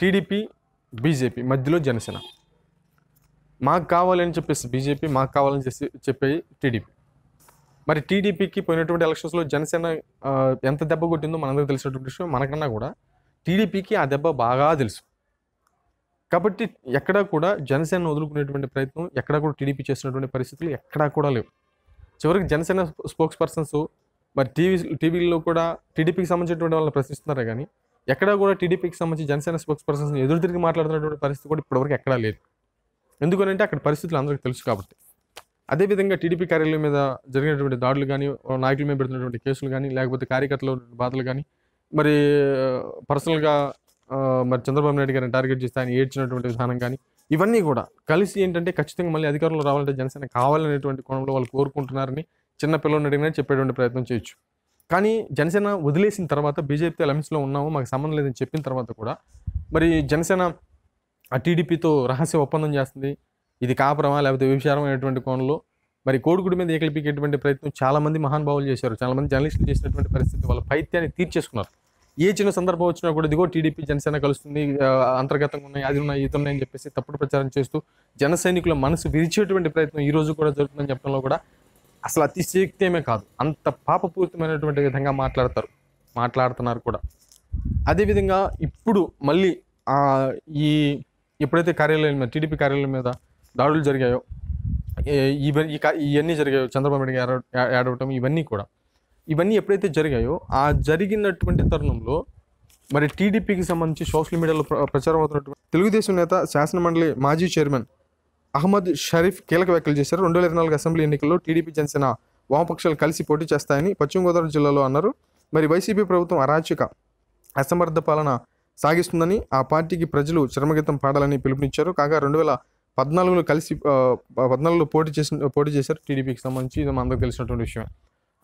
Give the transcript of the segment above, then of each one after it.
TDP BJP మధ్యలో జనసేన మాకు కావాలని చెప్పేసి బీజేపీ మాకు కావాలని చెప్పి చెప్పేది టీడీపీ మరి టీడీపీకి పోయినటువంటి ఎలక్షన్స్లో జనసేన ఎంత దెబ్బ కొట్టిందో మనందరికీ తెలిసినటువంటి విషయం మనకన్నా కూడా టీడీపీకి ఆ దెబ్బ బాగా తెలుసు కాబట్టి ఎక్కడా కూడా జనసేన వదులుకునేటువంటి ప్రయత్నం ఎక్కడా కూడా టీడీపీ చేసినటువంటి పరిస్థితులు ఎక్కడా కూడా లేవు చివరికి జనసేన స్పోక్స్ పర్సన్స్ మరి టీవీ టీవీలో కూడా టీడీపీకి సంబంధించినటువంటి వాళ్ళని ప్రశ్నిస్తున్నారే కానీ ఎక్కడా కూడా టీడీపీకి సంబంధించి జనసేన స్పోక్స్ పర్సన్స్ ఎదురు తిరిగి మాట్లాడుతున్నటువంటి పరిస్థితి కూడా ఇప్పటివరకు ఎక్కడా లేదు ఎందుకంటే అక్కడ పరిస్థితులు అందరికీ తెలుసు కాబట్టి అదేవిధంగా టీడీపీ కార్యాలయం మీద జరిగినటువంటి దాడులు కానీ నాయకుల మీద పెడుతున్నటువంటి కేసులు కానీ లేకపోతే కార్యకర్తలు బాధలు కానీ మరి పర్సనల్గా మరి చంద్రబాబు నాయుడు గారిని టార్గెట్ చేస్తే ఆయన ఏడ్చినటువంటి విధానం కానీ ఇవన్నీ కూడా కలిసి ఏంటంటే ఖచ్చితంగా మళ్ళీ అధికారంలో రావాలంటే జనసేన కావాలనేటువంటి కోణంలో వాళ్ళు కోరుకుంటున్నారని చిన్న పిల్లలను అడిగినా చెప్పేటువంటి ప్రయత్నం చేయొచ్చు కానీ జనసేన వదిలేసిన తర్వాత బీజేపీతో అలయన్స్లో ఉన్నాము మాకు సంబంధం లేదని చెప్పిన తర్వాత కూడా మరి జనసేన ఆ టీడీపీతో రహస్య ఒప్పందం చేస్తుంది ఇది కాపురమా లేకపోతే విభిచారం అనేటువంటి కోణంలో మరి కోడిగుడి మీద ఏకలిపికేటువంటి ప్రయత్నం చాలామంది మహానుభావులు చేశారు చాలామంది జర్నలిస్టులు చేసినటువంటి పరిస్థితి వాళ్ళ పైత్యాన్ని తీర్చేసుకున్నారు ఏ చిన్న సందర్భం వచ్చినా కూడా ఇదిగో టీడీపీ జనసేన కలుస్తుంది అంతర్గతంగా ఉన్నాయి అది ఉన్నాయి ఇది ఉన్నాయని చెప్పేసి తప్పుడు ప్రచారం చేస్తూ జన సైనికుల మనసు విరిచేటువంటి ప్రయత్నం ఈ రోజు కూడా జరుగుతుందని చెప్పడంలో కూడా అసలు అతిశయక్తేమే కాదు అంత పాపపూరితమైనటువంటి విధంగా మాట్లాడతారు మాట్లాడుతున్నారు కూడా అదేవిధంగా ఇప్పుడు మళ్ళీ ఈ ఎప్పుడైతే కార్యాలయం మీద టీడీపీ కార్యాలయం మీద దాడులు జరిగాయో ఇవన్నీ ఇవన్నీ జరిగాయో చంద్రబాబు నాయుడు గారు ఏడవటం ఇవన్నీ కూడా ఇవన్నీ ఎప్పుడైతే జరిగాయో ఆ జరిగినటువంటి తరుణంలో మరి టీడీపీకి సంబంధించి సోషల్ మీడియాలో ప్రచారం అవుతున్నటువంటి తెలుగుదేశం నేత శాసనమండలి మాజీ చైర్మన్ అహ్మద్ షరీఫ్ కీలక వ్యాఖ్యలు చేశారు రెండు వేల ఇరవై నాలుగు అసెంబ్లీ ఎన్నికల్లో టీడీపీ జనసేన వామపక్షాలు కలిసి పోటీ చేస్తాయని పశ్చిమ గోదావరి జిల్లాలో అన్నారు మరి వైసీపీ ప్రభుత్వం అరాచక అసమర్థ పాలన సాగిస్తుందని ఆ పార్టీకి ప్రజలు చర్మగీతం పాడాలని పిలుపునిచ్చారు కాగా రెండు వేల పద్నాలుగులో కలిసి పద్నాలుగులో పోటీ చేసిన పోటీ చేశారు టీడీపీకి సంబంధించి ఇది అందరికీ తెలిసినటువంటి విషయం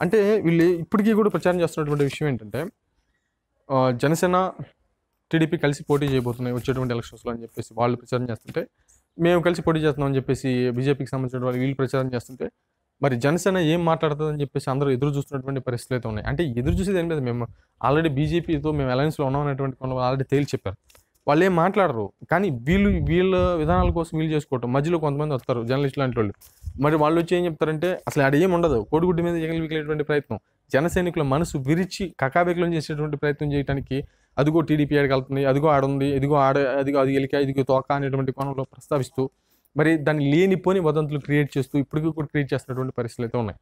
అంటే వీళ్ళు ఇప్పటికీ కూడా ప్రచారం చేస్తున్నటువంటి విషయం ఏంటంటే జనసేన టీడీపీ కలిసి పోటీ చేయబోతున్నాయి వచ్చేటువంటి ఎలక్షన్స్లో అని చెప్పేసి వాళ్ళు ప్రచారం చేస్తుంటే మేము కలిసి పోటీ చేస్తున్నాం అని చెప్పేసి బీజేపీకి సంబంధించిన వాళ్ళు వీళ్ళు ప్రచారం చేస్తుంటే మరి జనసేన ఏం అని చెప్పేసి అందరూ ఎదురు చూస్తున్నటువంటి పరిస్థితులు అయితే ఉన్నాయి అంటే ఎదురు చూసేది ఏం లేదు మేము ఆల్రెడీ బీజేపీతో మేము అలయన్స్లో ఉన్నాం అనేటువంటి కొన్ని ఆల్రెడీ తేల్చి చెప్పారు వాళ్ళు ఏం మాట్లాడరు కానీ వీళ్ళు వీళ్ళ విధానాల కోసం వీళ్ళు చేసుకోవటం మధ్యలో కొంతమంది వస్తారు జర్నలిస్ట్ లాంటి వాళ్ళు మరి వాళ్ళు వచ్చి ఏం చెప్తారంటే అసలు ఆడ ఏం ఉండదు కోడిగుడ్డి మీద ఎగిలి వీకలేటువంటి ప్రయత్నం జన సైనికుల మనసు విరిచి కకాబేకలం చేసేటువంటి ప్రయత్నం చేయడానికి అదిగో టీడీపీ ఏడికి వెళ్తుంది అదిగో ఆడుంది ఇదిగో ఆడ అదిగో అది గెలిక ఇదిగో తోక అనేటువంటి కోణంలో ప్రస్తావిస్తూ మరి దాన్ని లేనిపోని వదంతులు క్రియేట్ చేస్తూ ఇప్పటికీ కూడా క్రియేట్ చేస్తున్నటువంటి పరిస్థితులు అయితే ఉన్నాయి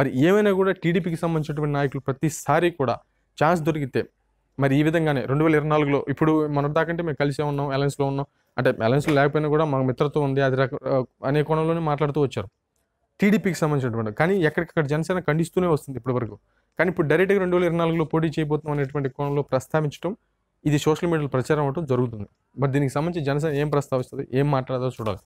మరి ఏమైనా కూడా టీడీపీకి సంబంధించినటువంటి నాయకులు ప్రతిసారి కూడా ఛాన్స్ దొరికితే మరి ఈ విధంగానే రెండు వేల ఇరవై నాలుగులో ఇప్పుడు మనం దాకంటే మేము కలిసే ఉన్నాం అలయన్స్లో ఉన్నాం అంటే అలయన్స్లో లేకపోయినా కూడా మాకు మిత్రత్వం ఉంది అది రక అనే కోణంలోనే మాట్లాడుతూ వచ్చారు టీడీపీకి సంబంధించినటువంటి కానీ ఎక్కడికక్కడ జనసేన ఖండిస్తూనే వస్తుంది ఇప్పటివరకు కానీ ఇప్పుడు డైరెక్ట్గా రెండు వేల ఇరవై నాలుగులో పోటీ చేయబోతున్నాం అనేటువంటి కోణంలో ప్రస్తావించడం ఇది సోషల్ మీడియాలో ప్రచారం అవ్వడం జరుగుతుంది బట్ దీనికి సంబంధించి జనసేన ఏం ప్రస్తావిస్తుంది ఏం మాట్లాడదో చూడాలి